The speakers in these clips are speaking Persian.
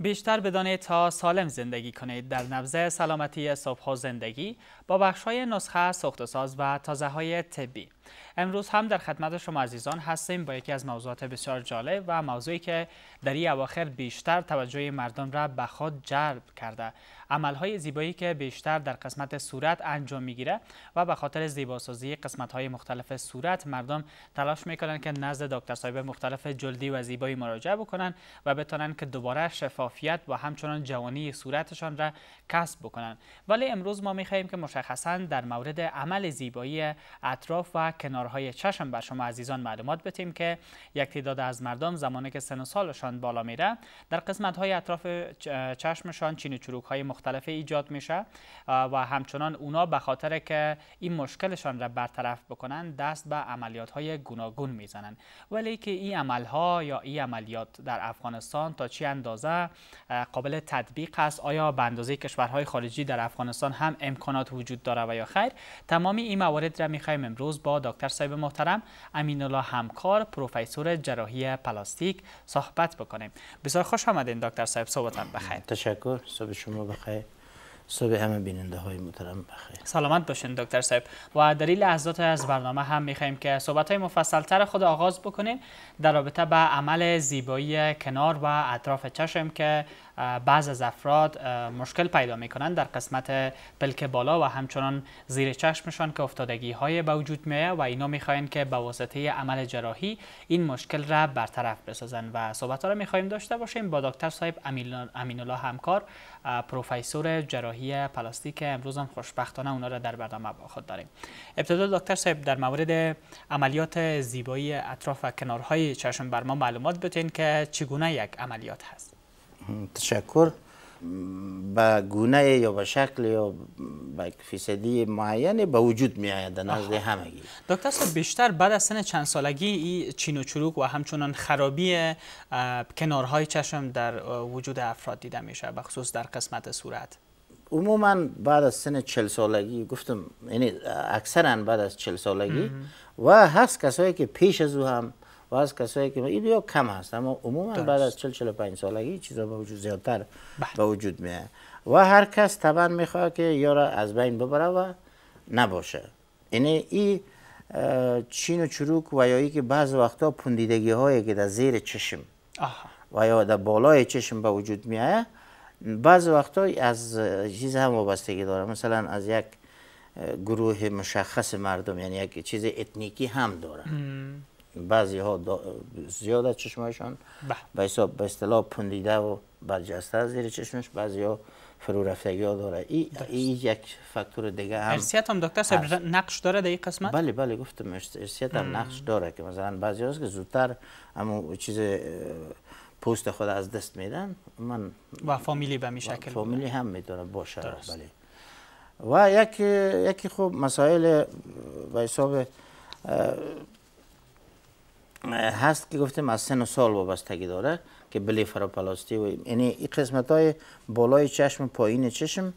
بیشتر بدانید تا سالم زندگی کنید در نبزه سلامتی صبح و زندگی با بخش نسخه سخت و ساز و تازه های طبی امروز هم در خدمت شما عزیزان هستیم با یکی از موضوعات بسیار جالب و موضوعی که در این اواخر بیشتر توجه مردم را به خود جلب کرده عملهای زیبایی که بیشتر در قسمت صورت انجام میگیره و به خاطر زیباسازی قسمت های مختلف صورت مردم تلاش میکنن که نزد دکتر صاحب مختلف جلدی و زیبایی مراجعه بکنن و بتونن که دوباره شفافیت و همچنان جوانی صورتشان را کسب بکنن ولی امروز ما میخواهیم که مشخصا در مورد عمل زیبایی اطراف و کنارهای چشم بر شما عزیزان معلومات بتیم که یک تعداد از مردم زمانی که سن و سالشان بالا میره در قسمت های اطراف چشمشان چین و چروک های مختلف ایجاد میشه و همچنان اونا به خاطر که این مشکلشان را برطرف بکنن دست به عملیات های گوناگون میزنن ولی که این عمل ها یا این عملیات در افغانستان تا چی اندازه قابل تطبیق است آیا به اندازه کشورهای خارجی در افغانستان هم امکانات وجود داره و یا خیر تمامی این موارد را میخوایم امروز با دکتر صاحب محترم امین الله همکار پروفسور جراحی پلاستیک صحبت بکنیم بسیار خوش آمدین دکتر صاحب صحبتان بخیر تشکر صبح شما بخیر صبح همه بیننده های محترم بخیر سلامت باشین دکتر صاحب و در این لحظات از برنامه هم میخوایم که صحبت های مفصلتر خود آغاز بکنیم در رابطه به عمل زیبایی کنار و اطراف چشم که بعض از افراد مشکل پیدا میکنن در قسمت پلک بالا و همچنان زیر چشمشان که افتادگی های به وجود و اینا میخواین که به واسطه عمل جراحی این مشکل را برطرف بسازن و صحبت ها را میخوایم داشته باشیم با دکتر صاحب امین الله همکار پروفسور جراحی پلاستیک امروز هم خوشبختانه اونا را در برنامه با خود داریم ابتدا دکتر صاحب در مورد عملیات زیبایی اطراف و کنارهای چشم بر ما معلومات بتین که چگونه یک عملیات هست تشکر به گونه یا به شکل یا به فیصدی معینی به وجود می آید نزد همگی دکتر صاحب بیشتر بعد از سن چند سالگی این چین و چروک و همچنان خرابی کنارهای چشم در وجود افراد دیده میشه شود خصوص در قسمت صورت عموما بعد از سن چل سالگی گفتم یعنی اکثرا بعد از چل سالگی و هست کسایی که پیش از او هم و از کسایی که این کم هست اما عموما بعد از 40 45 سالگی چیزا به وجود زیادتر به وجود میاد و هر کس طبعا میخواد که را از بین ببره و نباشه یعنی این چین و چروک و یا که بعض وقتا پندیدگی هایی که در زیر چشم و یا در بالای چشم به وجود میایه بعض وقتا از چیز هم وابستگی داره مثلا از یک گروه مشخص مردم یعنی یک چیز اتنیکی هم داره بعضی ها زیاد از هایشان به حساب به اصطلاح پندیده و برجسته زیر چشمش بعضی ها فرو رفتگی ها داره این ای یک فاکتور دیگه هم ارسیت هم دکتر صاحب نقش داره در این قسمت بله بله گفتم ارسیت هم نقش داره که مثلا بعضی هاست که زودتر اما چیز پوست خود از دست میدن من و فامیلی به می شکل فامیلی هم میدونه باشه درست. بله و یکی یکی خوب مسائل به حساب هست که گفتیم از سن و سال وابستگی داره که بلی فراپلاستی و یعنی این قسمت های بالای چشم پایین چشم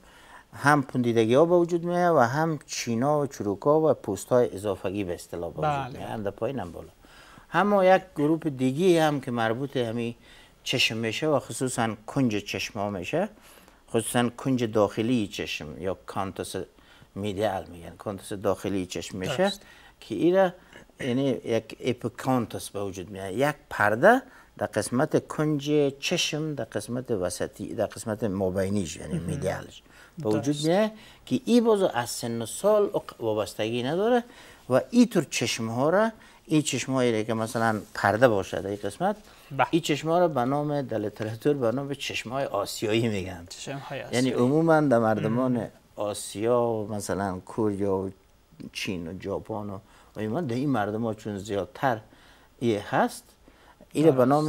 هم پندیدگی ها به وجود میه و هم چینا و چروکا و پوست های اضافگی به اصطلاح به وجود بله. میه هم در پایین هم بالا هم یک گروپ دیگی هم که مربوط همی چشم میشه و خصوصا کنج چشم ها میشه خصوصا کنج داخلی چشم یا کانتوس میدیال میگن کانتوس داخلی چشم میشه که ایره یعنی یک اپکانتس به وجود میاد یک پرده در قسمت کنج چشم در قسمت وسطی در قسمت مبینیش یعنی میدیالش به وجود میاد که این بازو از سن و سال وابستگی نداره و ای طور چشم ها را این چشم هایی که مثلا پرده باشد این قسمت این چشم ها را به نام در به نام چشم های آسیایی میگن چشم یعنی عموما در مردمان آسیا و مثلا کوریا و چین و ژاپن و ایمان ده این مردم ها چون زیادتر ایه هست این به نام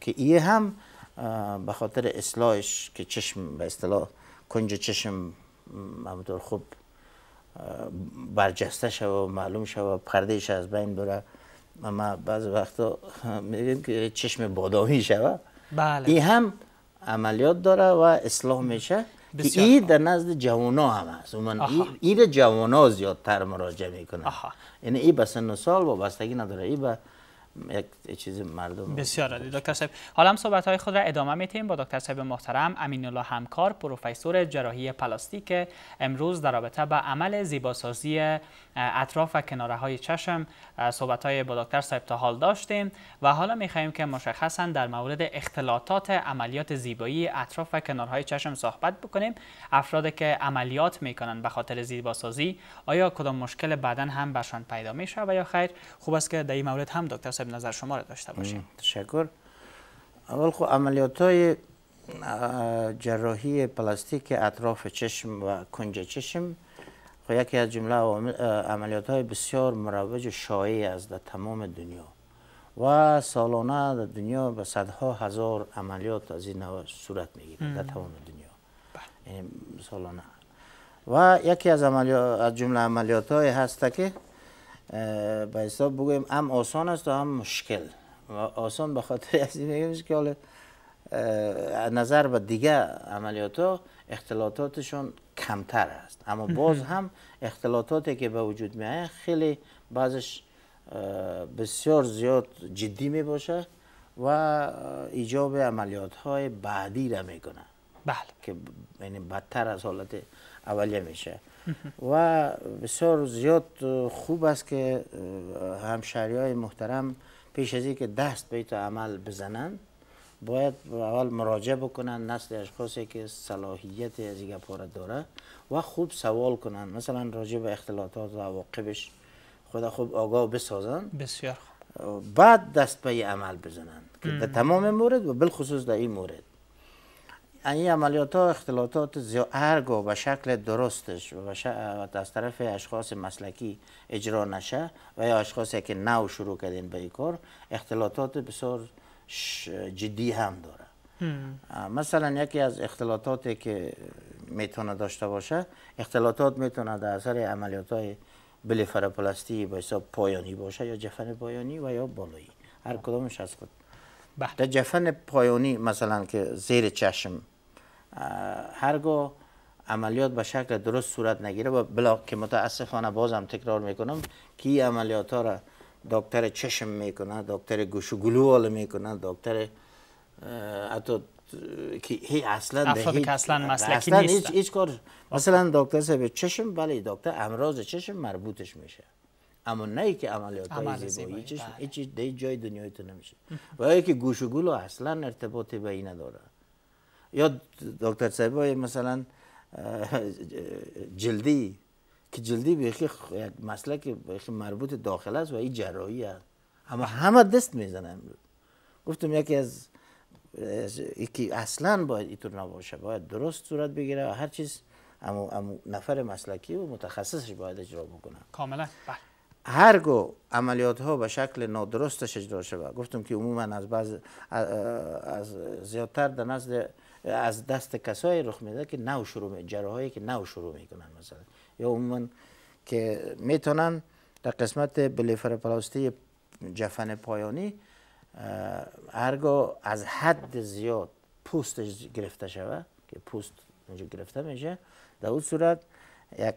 که ایه هم به خاطر اصلاحش که چشم به اصطلاح کنج چشم همونطور خوب برجسته شوه و معلوم شوه و پردهش از بین بره ما بعض وقتا میگیم که چشم بادامی شوه بله. این هم عملیات داره و اصلاح میشه این در نزد ها هم هست من جوان ها زیادتر مراجعه میکنه یعنی این به سن سال بستگی نداره ای به یک چیز مردم بسیار عالی دکتر صاحب حالا هم صحبت های خود را ادامه میتیم با دکتر صاحب محترم امین الله همکار پروفسور جراحی پلاستیک امروز در رابطه با عمل زیباسازی اطراف و کناره های چشم صحبت با دکتر صاحب تا حال داشتیم و حالا میخواهیم که مشخصا در مورد اختلاطات عملیات زیبایی اطراف و کنارهای چشم صحبت بکنیم افرادی که عملیات میکنن به خاطر زیباسازی آیا کدام مشکل بدن هم برشان پیدا میشه و یا خیر خوب است که در این مورد هم دکتر به نظر شما را داشته باشیم تشکر اول خو عملیات های جراحی پلاستیک اطراف چشم و کنج چشم خو یکی از جمله عملیات های بسیار مروج و شایع است در تمام دنیا و سالانه در دنیا به صدها هزار عملیات از این نوع صورت میگیره در تمام دنیا بله. یعنی سالانه و یکی از, عملیات از جمله عملیات های هست که به حساب بگویم هم آسان است و هم مشکل و آسان به خاطر از این که حالا نظر به دیگه عملیات ها اختلاطاتشون کمتر است اما باز هم اختلاطاتی که به وجود می خیلی بعضش بسیار زیاد جدی می باشه و ایجاب عملیات های بعدی را می بله که یعنی بدتر از حالت اولیه میشه و بسیار زیاد خوب است که همشهری های محترم پیش از که دست به تو عمل بزنن باید اول مراجعه بکنن نسل اشخاصی که صلاحیت از این داره و خوب سوال کنن مثلا راجع به اختلاطات و عواقبش خدا خوب آگاه بسازن بسیار خوب بعد دست به عمل بزنن که در تمام مورد و بالخصوص در این مورد این عملیات ها اختلاطات ارگ و به شکل درستش و از طرف اشخاص مسلکی اجرا نشه و یا اشخاصی که نو شروع کردین به این کار اختلاطات بسیار جدی هم داره مثلا یکی از اختلاطاتی که میتونه داشته باشه اختلاطات میتونه در اثر عملیات های بلیفرپلاستی به حساب پایانی باشه یا جفن پایانی و یا بالایی هر کدامش از خود در جفن پایانی مثلا که زیر چشم هرگاه عملیات به شکل درست صورت نگیره و بلاک که متاسفانه بازم تکرار میکنم که این عملیات ها را دکتر چشم میکنه دکتر گوش و گلو میکنه دکتر حتی که هی اصلا افراد اصلا مسلکی هیچ کار خب. مثلا دکتر صاحب چشم ولی دکتر امراض چشم مربوطش میشه اما نه ای که عملیات های زیبایی بله. چیز دی جای دنیای تو نمیشه و ای که گوش و گل اصلا ارتباطی به این نداره یا دکتر صاحبای مثلا جلدی که جلدی به یک مسئله که مربوط داخل است و این جراحی است اما همه دست میزنه گفتم یکی از یکی اصلا باید اینطور نباشه باید درست صورت بگیره و هر چیز اما نفر مسلکی و متخصصش باید اجرا بکنه کاملا بله هرگو عملیات ها به شکل نادرست اجرا شود گفتم که عموما از بعض از زیادتر در نزد از دست کسای رخ میده که نو شروع می که نو شروع میکنن مثلا یا عموما که میتونن در قسمت بلیفر پلاستی جفن پایانی هرگو از حد زیاد پوستش گرفته شود که پوست اونجا گرفته میشه در اون صورت یک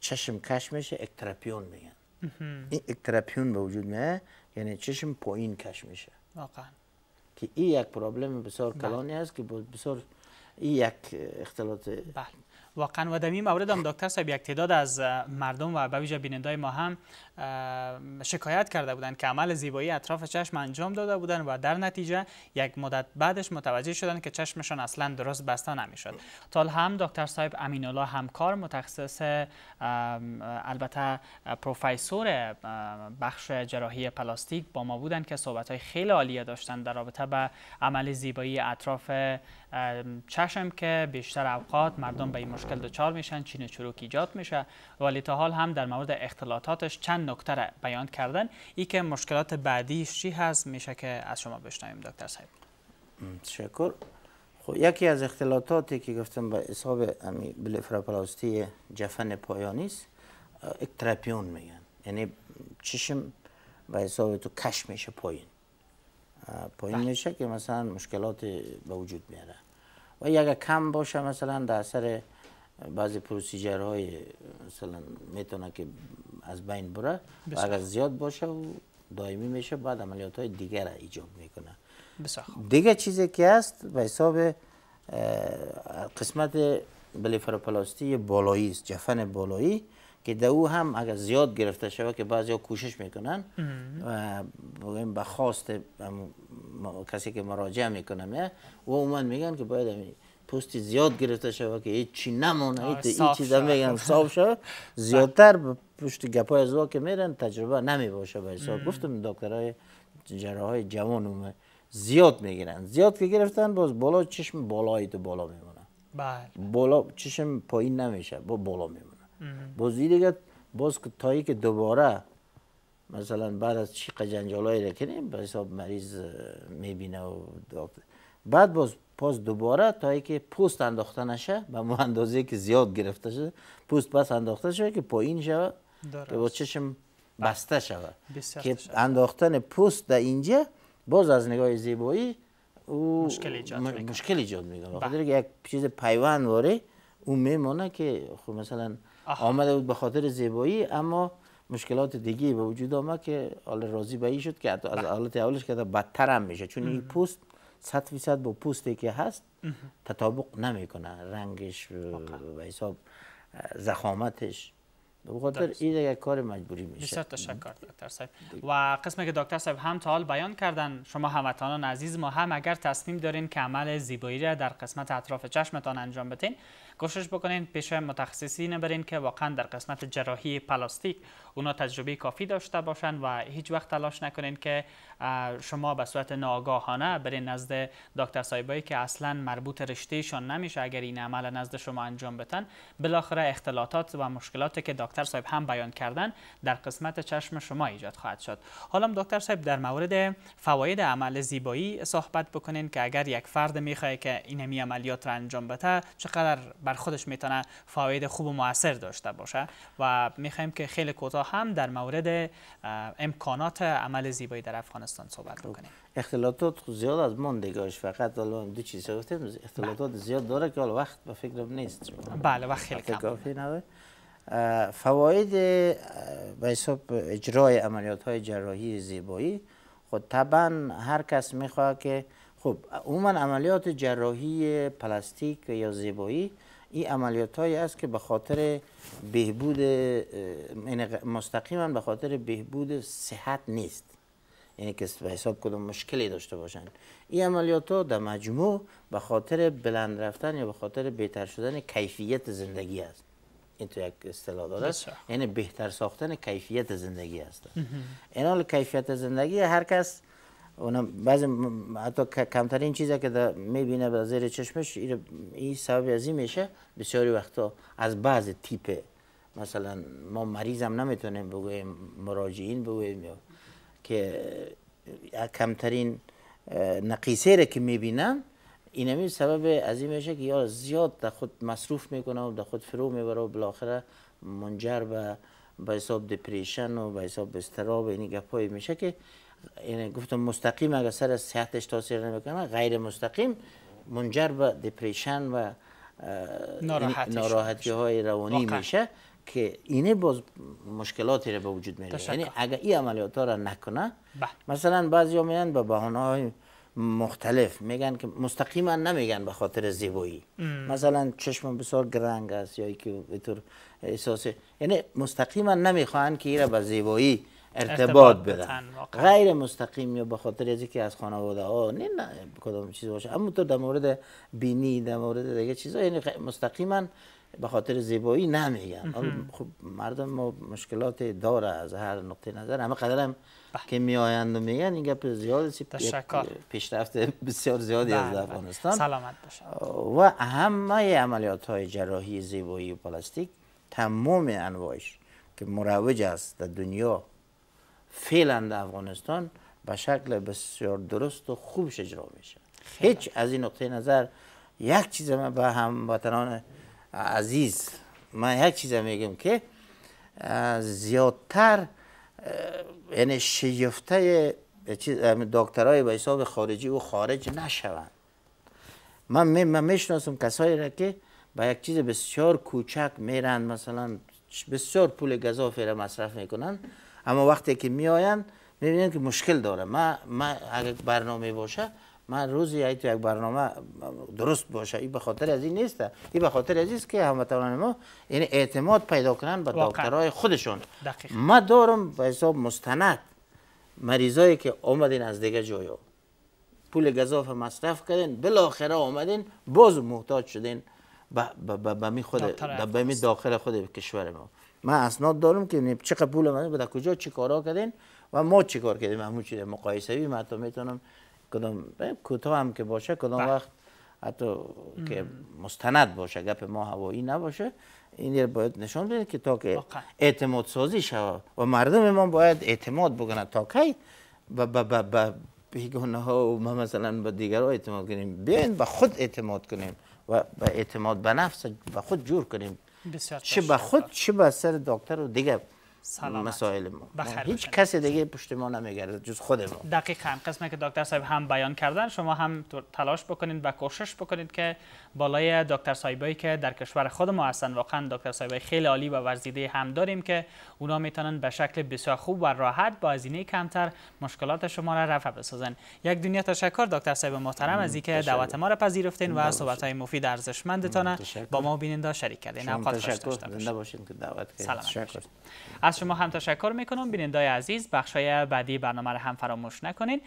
چشم کش میشه اکترپیون میگن این اکتراپیون به وجود میه یعنی چشم پایین کش میشه واقعا که این یک پرابلم بسیار بله. کلانی است که بسیار این یک اختلاط بله واقعا و در این مورد هم دکتر صاحب یک تعداد از مردم و به ویژه بینندای ما هم شکایت کرده بودند که عمل زیبایی اطراف چشم انجام داده بودند و در نتیجه یک مدت بعدش متوجه شدند که چشمشان اصلا درست بسته نمیشد تا هم دکتر صاحب امین الله همکار متخصص البته پروفسور بخش جراحی پلاستیک با ما بودند که صحبت های خیلی عالیه داشتند در رابطه به عمل زیبایی اطراف چشم که بیشتر اوقات مردم به این مشکل دچار میشن چین چروک ایجاد میشه ولی تا حال هم در مورد اختلاطاتش چند نکته بیان کردن ای که مشکلات بعدیش چی هست میشه که از شما بشنویم دکتر صاحب تشکر خب یکی از اختلاطاتی که گفتم به حساب امی بلفراپلاستی جفن پایانی است اکتراپیون میگن یعنی چشم به حساب تو کش میشه پایین پایین بله. میشه که مثلا مشکلات به وجود میاره و اگر کم باشه مثلا در اثر بعضی پروسیجر های مثلا میتونه که از بین بره و اگر زیاد باشه و دائمی میشه بعد عملیات های دیگر ایجاب میکنه دیگه چیزی که هست به حساب قسمت بلیفروپلاستی بالایی است جفن بالایی که در او هم اگر زیاد گرفته شده که بعضی ها کوشش میکنن و بگیم به خواست کسی که مراجعه میکنه و اومد میگن که باید پستی زیاد گرفته شوه که هیچ چی نمونه هیچ چیزا میگن صاف شوه زیادتر پشت گپای از که میرن تجربه نمی باشه به حساب گفتم دکترای های جوان زیاد میگیرن زیاد که گرفتن باز بالا چشم بالایی تو بالا میمونه بله. بالا چشم پایین نمیشه با بالا میمونه باز دیگه باز تایی که دوباره مثلا بعد از چی جنجالایی را کنیم به حساب مریض میبینه و دکتر بعد باز پاس دوباره تا اینکه پوست انداخته نشه به مو اندازه که زیاد گرفته شده پوست پس انداخته شده که پایین شوه که با چشم بسته شوه که انداختن پوست در اینجا باز از نگاه زیبایی او مشکل ایجاد میکنه مشکل ایجاد بله. که یک چیز پیوند واره او میمونه که خب مثلا آمده بود به خاطر زیبایی اما مشکلات دیگه به وجود آمد که حالا راضی به شد که حتی از بله. حالت اولش که بدتر هم میشه چون این پوست صد درصد با پوستی که هست تطابق نمیکنه رنگش به حساب زخامتش به خاطر این یک کار مجبوری میشه بسیار تشکر دکتر صاحب و قسمی که دکتر صاحب هم تا حال بیان کردن شما هموطنان عزیز ما هم اگر تصمیم دارین که عمل زیبایی را در قسمت اطراف چشمتان انجام بدین کوشش بکنین پیش متخصصین برین که واقعا در قسمت جراحی پلاستیک اونا تجربه کافی داشته باشن و هیچ وقت تلاش نکنین که شما به صورت ناگاهانه برین نزد دکتر سایبایی که اصلا مربوط رشتهشان نمیشه اگر این عمل نزد شما انجام بتن بالاخره اختلاطات و مشکلاتی که دکتر صاحب هم بیان کردن در قسمت چشم شما ایجاد خواهد شد حالا دکتر صاحب در مورد فواید عمل زیبایی صحبت بکنین که اگر یک فرد میخواه که اینمی عملیات را انجام بده چقدر بر خودش میتونه فواید خوب و موثر داشته باشه و میخوایم که خیلی کوتاه هم در مورد امکانات عمل زیبایی در افغانستان صحبت خب، بکنیم اختلاطات زیاد از من دیگهش فقط الان دو چیز گفتیم زیاد داره که وقت به فکرم نیست بله وقت خیلی کم فواید به حساب اجرای عملیات های جراحی زیبایی خود خب طبعا هر کس میخواد که خب عموما عملیات جراحی پلاستیک یا زیبایی این عملیات است که به خاطر بهبود یعنی مستقیما به خاطر بهبود صحت نیست یعنی که به حساب کدوم مشکلی داشته باشند این عملیات ها در مجموع به خاطر بلند رفتن یا به خاطر بهتر شدن کیفیت زندگی است این تو یک اصطلاح داره یعنی بهتر ساختن کیفیت زندگی است حال کیفیت زندگی هر کس اونا بعضی حتی کمترین چیزی که میبینه به زیر چشمش این سبب از میشه بسیاری وقتا از بعض تیپ مثلا ما هم نمیتونیم بگوییم مراجعین بگوییم که کمترین نقیصه را که میبینن این همین سبب عظیم میشه که یا زیاد در خود مصروف میکنه و در خود فرو میبره و بالاخره منجر به به حساب دپریشن و به حساب استراب این گپایی میشه که یعنی گفتم مستقیم اگر سر صحتش تاثیر نمیکنه غیر مستقیم منجر به دپریشن و ناراحتی های روانی میشه که اینه باز مشکلاتی رو به وجود میاره یعنی اگر این عملیات ها را نکنه بله. مثلا بعضی میان به بهانه های مختلف میگن که مستقیما نمیگن به خاطر زیبایی مثلا چشم بسیار گرنگ است یا که به طور احساس یعنی مستقیما نمیخوان که ایره به زیبایی ارتباط بدن غیر مستقیم یا به خاطر از از خانواده ها نه کدام چیز باشه اما تو در مورد بینی در مورد دیگه چیزا یعنی مستقیما به خاطر زیبایی نمیگن خب مردم ما مشکلات داره از هر نقطه نظر اما قدرم هم بله. که میآیند و میگن این گپ زیاد پیشرفت بسیار زیادی از بله، بله. افغانستان سلامت باشه و همه عملیات های جراحی زیبایی و پلاستیک تمام انواعش که مروج است در دنیا فعلا در افغانستان به شکل بسیار درست و خوبش اجرا میشه هیچ از این نقطه نظر یک چیز من به هموطنان عزیز من یک چیز میگم که زیادتر یعنی شیفته دکترهای به حساب خارجی و خارج نشوند من من میشناسم کسایی را که به یک چیز بسیار کوچک میرن مثلا بسیار پول گذافی را مصرف میکنن اما وقتی که میآیند میبینین که مشکل داره من, اگر برنامه باشه من روزی ای تو یک برنامه درست باشه این به خاطر از این نیست این به خاطر از است که هموطنان ما این اعتماد پیدا کنن به دکترای خودشون ما دارم به حساب مستند مریضایی که آمدین از دیگه جایا پول گذاف مصرف کردین بالاخره آمدین باز محتاج شدین به می خود به می داخل خود کشور ما من اسناد دارم که چقدر پول من به کجا چی کردین و ما چیکار کردیم همون چیز مقایسه‌ای میتونم کدام کوتاه هم که باشه کدام بله. وقت حتی که مستند باشه گپ ما هوایی نباشه این باید نشان بده که تا که اعتماد سازی شود و مردم ما باید اعتماد بگن تا کی به بیگانه ها و ما مثلا به ها اعتماد کنیم بیاین به خود اعتماد کنیم و به اعتماد به نفس و خود جور کنیم چه به خود چه به سر دکتر و دیگر مسائل ما هیچ کسی دیگه پشت ما نمیگرده جز خود ما دقیقا قسمی که دکتر صاحب هم بیان کردن شما هم تلاش بکنید و کوشش بکنید که بالای دکتر صاحبایی که در کشور خود ما هستن واقعا دکتر صاحبای خیلی عالی و ورزیده هم داریم که اونا میتونن به شکل بسیار خوب و راحت با هزینه کمتر مشکلات شما را رفع بسازن یک دنیا تشکر دکتر صاحب محترم از اینکه دعوت ما را پذیرفتین و صحبت های مفید ارزشمندتان با ما بیننده شریک کردین تشکر باشین که دعوت از شما هم تشکر میکنم بیننده عزیز بخشای بعدی برنامه را هم فراموش نکنین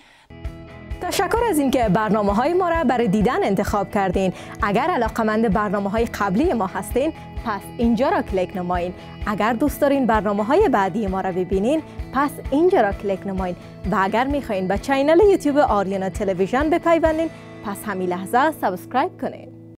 تشکر از اینکه برنامه های ما را برای دیدن انتخاب کردین اگر علاقمند برنامه های قبلی ما هستین پس اینجا را کلیک نمایین اگر دوست دارین برنامه های بعدی ما را ببینین پس اینجا را کلیک نمایین و اگر میخواین به چینل یوتیوب آریانا تلویزیون بپیوندین پس همین لحظه سابسکرایب کنین